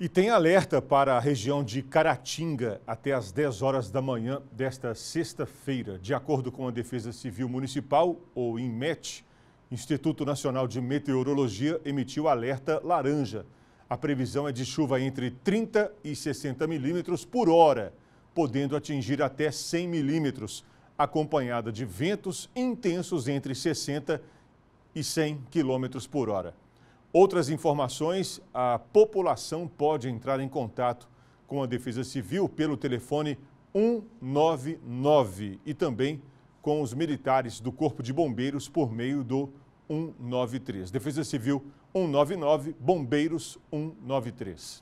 E tem alerta para a região de Caratinga até às 10 horas da manhã desta sexta-feira. De acordo com a Defesa Civil Municipal, ou INMET, Instituto Nacional de Meteorologia emitiu alerta laranja. A previsão é de chuva entre 30 e 60 milímetros por hora, podendo atingir até 100 milímetros, acompanhada de ventos intensos entre 60 e 100 quilômetros por hora. Outras informações: a população pode entrar em contato com a Defesa Civil pelo telefone 199 e também com os militares do Corpo de Bombeiros por meio do 193. Defesa Civil 199, Bombeiros 193.